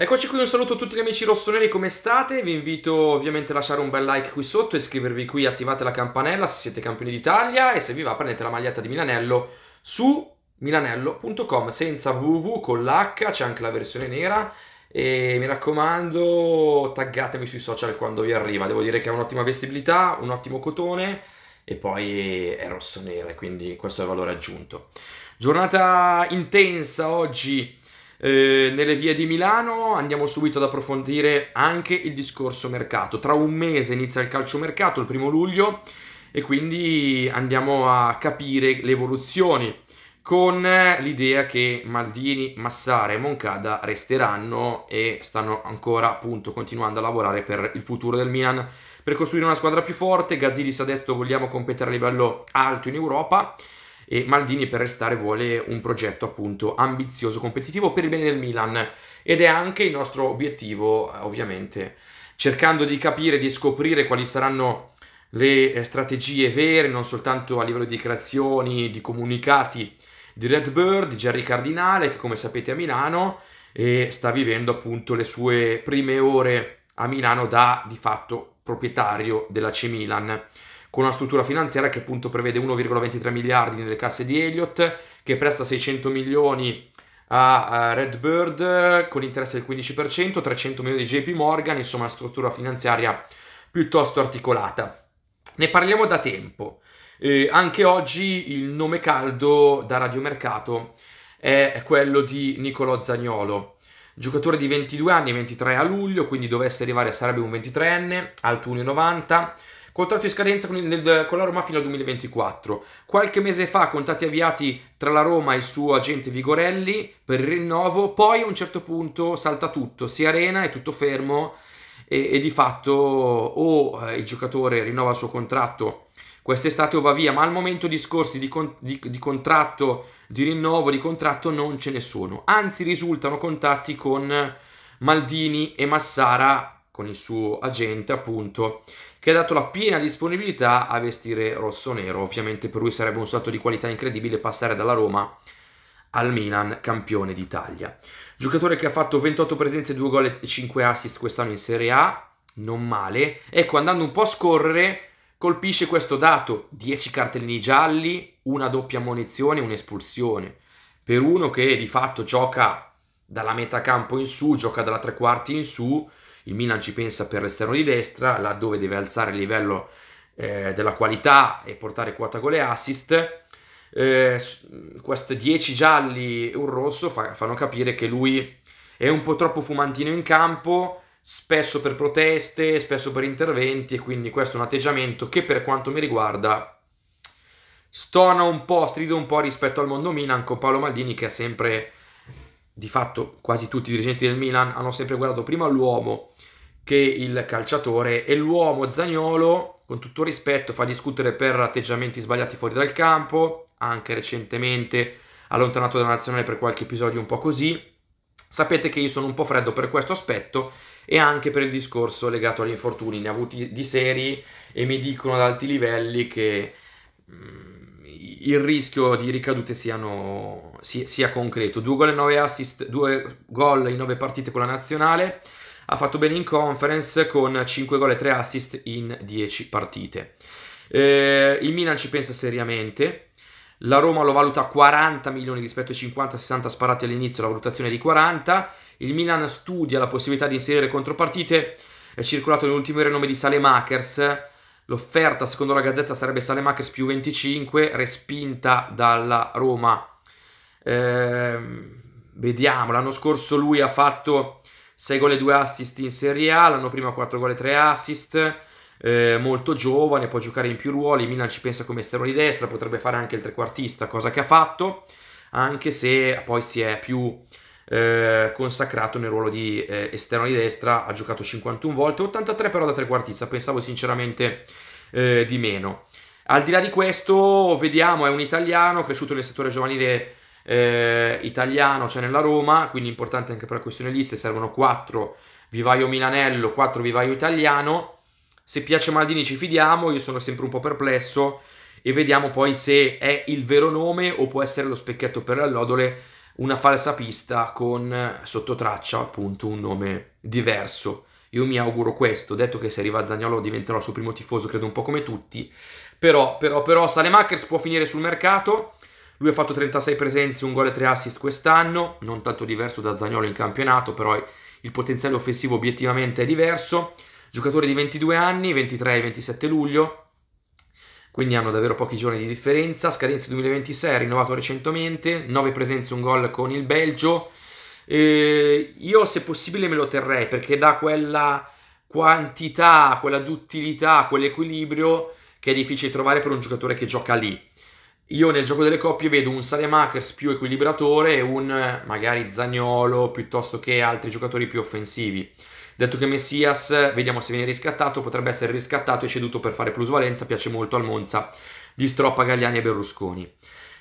Eccoci qui, un saluto a tutti gli amici rossoneri, come state? Vi invito ovviamente a lasciare un bel like qui sotto, iscrivervi qui, attivate la campanella se siete campioni d'Italia e se vi va prendete la maglietta di Milanello su milanello.com senza www con l'h, c'è anche la versione nera e mi raccomando taggatemi sui social quando vi arriva, devo dire che ha un'ottima vestibilità, un ottimo cotone e poi è rossonera, quindi questo è il valore aggiunto. Giornata intensa oggi eh, nelle vie di Milano andiamo subito ad approfondire anche il discorso mercato. Tra un mese inizia il calciomercato, il primo luglio, e quindi andiamo a capire le evoluzioni con eh, l'idea che Maldini, Massara e Moncada resteranno e stanno ancora appunto continuando a lavorare per il futuro del Milan per costruire una squadra più forte. Gazzidis ha detto vogliamo competere a livello alto in Europa e Maldini per restare vuole un progetto appunto ambizioso, competitivo per il bene del Milan ed è anche il nostro obiettivo ovviamente cercando di capire, di scoprire quali saranno le eh, strategie vere, non soltanto a livello di creazioni, di comunicati di Red Bird, di Jerry Cardinale che come sapete è a Milano e sta vivendo appunto le sue prime ore a Milano da di fatto proprietario della C Milan con una struttura finanziaria che appunto prevede 1,23 miliardi nelle casse di Elliott, che presta 600 milioni a Redbird con interesse del 15%, 300 milioni di JP Morgan, insomma una struttura finanziaria piuttosto articolata. Ne parliamo da tempo. Eh, anche oggi il nome caldo da radiomercato è quello di Niccolò Zagnolo, giocatore di 22 anni, 23 a luglio, quindi dovesse arrivare sarebbe un 23enne, alto 1,90 Contratto in scadenza con, il, con la Roma fino al 2024. Qualche mese fa contatti avviati tra la Roma e il suo agente Vigorelli per il rinnovo, poi a un certo punto salta tutto, si arena, è tutto fermo e, e di fatto o eh, il giocatore rinnova il suo contratto quest'estate o va via, ma al momento discorsi di, con, di, di, contratto, di rinnovo, di contratto non ce ne sono. Anzi risultano contatti con Maldini e Massara con il suo agente, appunto, che ha dato la piena disponibilità a vestire rosso-nero. Ovviamente per lui sarebbe un salto di qualità incredibile passare dalla Roma al Milan, campione d'Italia. Giocatore che ha fatto 28 presenze, 2 gol e 5 assist quest'anno in Serie A, non male. Ecco, andando un po' a scorrere, colpisce questo dato, 10 cartellini gialli, una doppia ammonizione, un'espulsione. Per uno che di fatto gioca dalla metà campo in su, gioca dalla tre quarti in su, il Milan ci pensa per l'esterno di destra, laddove deve alzare il livello eh, della qualità e portare quota gole assist. Eh, questi 10 gialli e un rosso fa, fanno capire che lui è un po' troppo fumantino in campo, spesso per proteste, spesso per interventi, e quindi questo è un atteggiamento che per quanto mi riguarda stona un po', strida un po' rispetto al mondo Milan con Paolo Maldini che ha sempre di fatto quasi tutti i dirigenti del Milan hanno sempre guardato prima l'uomo che il calciatore e l'uomo Zagnolo, con tutto rispetto, fa discutere per atteggiamenti sbagliati fuori dal campo, anche recentemente allontanato dalla nazionale per qualche episodio un po' così. Sapete che io sono un po' freddo per questo aspetto e anche per il discorso legato agli infortuni, ne ha avuti di serie e mi dicono ad alti livelli che mh, mm, il rischio di ricadute siano, sia, sia concreto. Due gol e 9 assist, 2 gol in nove partite con la nazionale. Ha fatto bene in conference con 5 gol e 3 assist in 10 partite. Eh, il Milan ci pensa seriamente. La Roma lo valuta a 40 milioni rispetto ai 50-60 sparati all'inizio, la valutazione è di 40. Il Milan studia la possibilità di inserire contropartite. È circolato nelle ultime ore il nome di Salemakers L'offerta, secondo la Gazzetta, sarebbe Salemacres più 25, respinta dalla Roma. Eh, vediamo, l'anno scorso lui ha fatto 6 gol e 2 assist in Serie A, l'anno prima 4 gol e 3 assist, eh, molto giovane, può giocare in più ruoli, Milan ci pensa come esterno di destra, potrebbe fare anche il trequartista, cosa che ha fatto, anche se poi si è più eh, consacrato nel ruolo di eh, esterno di destra, ha giocato 51 volte, 83 però da trequartista, pensavo sinceramente eh, di meno. Al di là di questo, vediamo, è un italiano, cresciuto nel settore giovanile eh, italiano, cioè nella Roma, quindi importante anche per la questione liste, servono 4 vivaio milanello, 4 vivaio italiano. Se piace Maldini ci fidiamo, io sono sempre un po' perplesso e vediamo poi se è il vero nome o può essere lo specchietto per l'allodole una falsa pista con sottotraccia appunto un nome diverso. Io mi auguro questo, detto che se arriva Zagnolo diventerò il suo primo tifoso, credo un po' come tutti, però, però, però Salemakers può finire sul mercato, lui ha fatto 36 presenze, un gol e 3 assist quest'anno, non tanto diverso da Zagnolo in campionato, però il potenziale offensivo obiettivamente è diverso, giocatore di 22 anni, 23 e 27 luglio, quindi hanno davvero pochi giorni di differenza. Scadenza 2026, rinnovato recentemente, 9 presenze, un gol con il Belgio. Eh, io se possibile me lo terrei perché dà quella quantità, quella duttilità, quell'equilibrio che è difficile trovare per un giocatore che gioca lì. Io nel gioco delle coppie vedo un Salemakers più equilibratore e un eh, magari Zagnolo piuttosto che altri giocatori più offensivi. Detto che Messias, vediamo se viene riscattato, potrebbe essere riscattato e ceduto per fare plusvalenza, piace molto al Monza, di Stroppa, Gagliani e Berlusconi.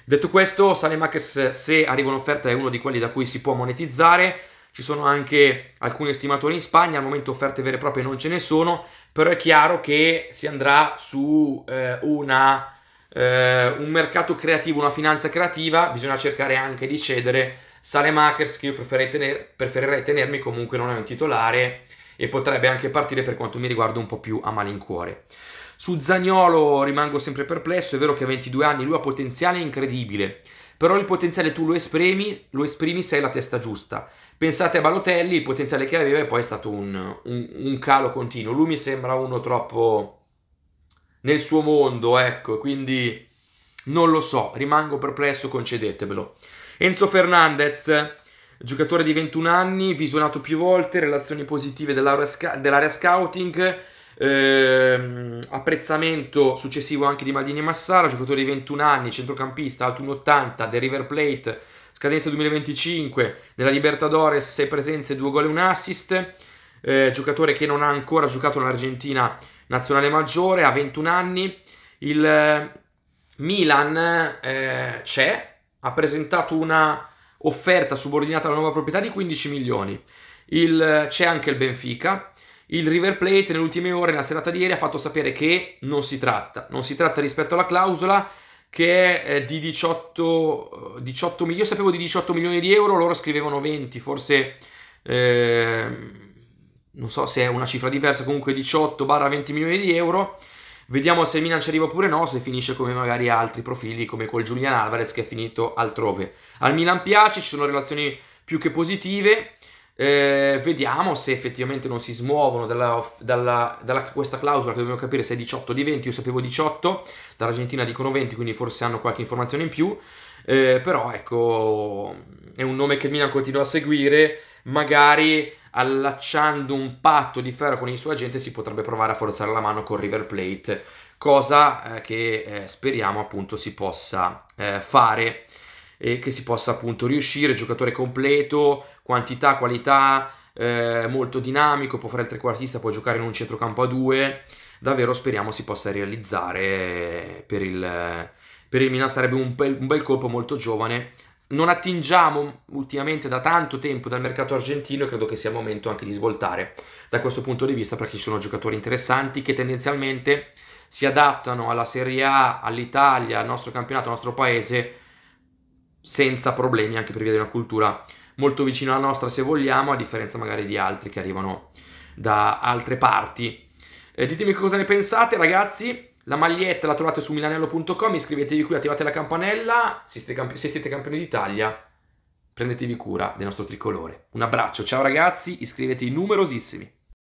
Detto questo, Salemakers se arriva un'offerta è uno di quelli da cui si può monetizzare, ci sono anche alcuni estimatori in Spagna, al momento offerte vere e proprie non ce ne sono, però è chiaro che si andrà su eh, una, eh, un mercato creativo, una finanza creativa, bisogna cercare anche di cedere Salemakers che io preferirei, tener, preferirei tenermi comunque non è un titolare e potrebbe anche partire per quanto mi riguarda un po' più a malincuore. Su Zagnolo rimango sempre perplesso, è vero che a 22 anni lui ha potenziale incredibile, però il potenziale tu lo esprimi, lo esprimi se hai la testa giusta. Pensate a Balotelli, il potenziale che aveva e poi è stato un, un, un calo continuo. Lui mi sembra uno troppo nel suo mondo, ecco, quindi non lo so, rimango perplesso, concedetemelo. Enzo Fernandez, giocatore di 21 anni, visionato più volte, relazioni positive dell'area, sc- dell'area scouting, ehm, apprezzamento successivo anche di Maldini e Massara, giocatore di 21 anni, centrocampista, alto 1,80, del River Plate, scadenza 2025, nella Libertadores, 6 presenze, 2 gol e 1 assist, eh, giocatore che non ha ancora giocato nell'Argentina nazionale maggiore, ha 21 anni, il Milan eh, c'è, ha presentato una offerta subordinata alla nuova proprietà di 15 milioni. Il, c'è anche il Benfica. Il River Plate nelle ultime ore, nella serata di ieri, ha fatto sapere che non si tratta. Non si tratta rispetto alla clausola che è eh, di 18, 18 milioni. Io sapevo di 18 milioni di euro, loro scrivevano 20, forse... Eh, non so se è una cifra diversa, comunque 18-20 milioni di euro Vediamo se Milan ci arriva oppure no, se finisce come magari altri profili come col Julian Alvarez che è finito altrove. Al Milan piace, ci sono relazioni più che positive. Eh, vediamo se effettivamente non si smuovono dalla, dalla, dalla questa clausola che dobbiamo capire se è 18 di 20. Io sapevo 18, dall'Argentina dicono 20, quindi forse hanno qualche informazione in più. Eh, però ecco, è un nome che Milan continua a seguire magari allacciando un patto di ferro con il suo agente si potrebbe provare a forzare la mano con River Plate, cosa eh, che eh, speriamo appunto si possa eh, fare e che si possa appunto riuscire, giocatore completo, quantità, qualità, eh, molto dinamico, può fare il trequartista, può giocare in un centrocampo a due, davvero speriamo si possa realizzare per il, per il Milan, sarebbe un bel, un bel colpo molto giovane, non attingiamo ultimamente da tanto tempo dal mercato argentino e credo che sia il momento anche di svoltare da questo punto di vista perché ci sono giocatori interessanti che tendenzialmente si adattano alla Serie A, all'Italia, al nostro campionato, al nostro paese senza problemi anche per via di una cultura molto vicina alla nostra se vogliamo a differenza magari di altri che arrivano da altre parti. Eh, ditemi cosa ne pensate ragazzi la maglietta la trovate su milanello.com, iscrivetevi qui, attivate la campanella, se siete, camp- se siete campioni d'Italia prendetevi cura del nostro tricolore. Un abbraccio, ciao ragazzi, iscrivetevi numerosissimi.